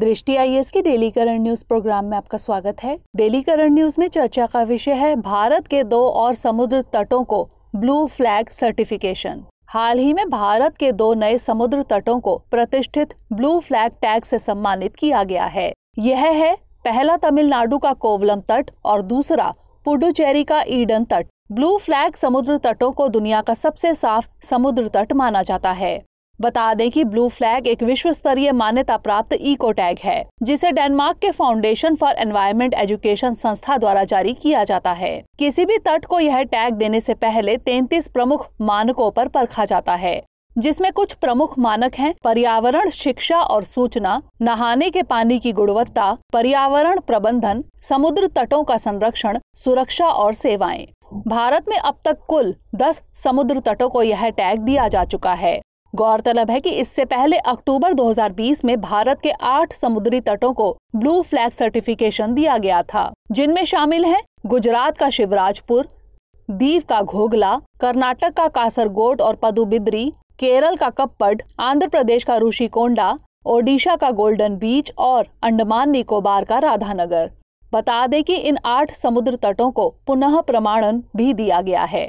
दृष्टि आई के daily current news programme में आपका स्वागत है डेली करंट न्यूज में चर्चा का विषय है भारत के दो और समुद्र तटों को ब्लू फ्लैग सर्टिफिकेशन हाल ही में भारत के दो नए समुद्र तटों को प्रतिष्ठित ब्लू फ्लैग टैग से सम्मानित किया गया है यह है पहला तमिलनाडु का कोवलम तट और दूसरा पुडुचेरी का ईडन तट ब्लू फ्लैग समुद्र तटों को दुनिया का सबसे साफ समुद्र तट माना जाता है बता दें कि ब्लू फ्लैग एक विश्व स्तरीय मान्यता प्राप्त इको टैग है जिसे डेनमार्क के फाउंडेशन फॉर एनवायरमेंट एजुकेशन संस्था द्वारा जारी किया जाता है किसी भी तट को यह टैग देने से पहले 33 प्रमुख मानकों पर परखा जाता है जिसमें कुछ प्रमुख मानक हैं पर्यावरण शिक्षा और सूचना नहाने के पानी की गुणवत्ता पर्यावरण प्रबंधन समुद्र तटों का संरक्षण सुरक्षा और सेवाएं भारत में अब तक कुल 10 समुद्र तटों को यह टैग दिया जा चुका है गौरतलब है कि इससे पहले अक्टूबर 2020 में भारत के आठ समुद्री तटों को ब्लू फ्लैग सर्टिफिकेशन दिया गया था जिनमें शामिल है गुजरात का शिवराजपुर दीव का घोगला कर्नाटक का कासरगोट और पदुबिद्री केरल का कप्पड आंध्र प्रदेश का ऋषिकोंडा ओडिशा का गोल्डन बीच और अंडमान निकोबार का राधानगर बता दें कि इन आठ समुद्र तटों को पुनः प्रमाणन भी दिया गया है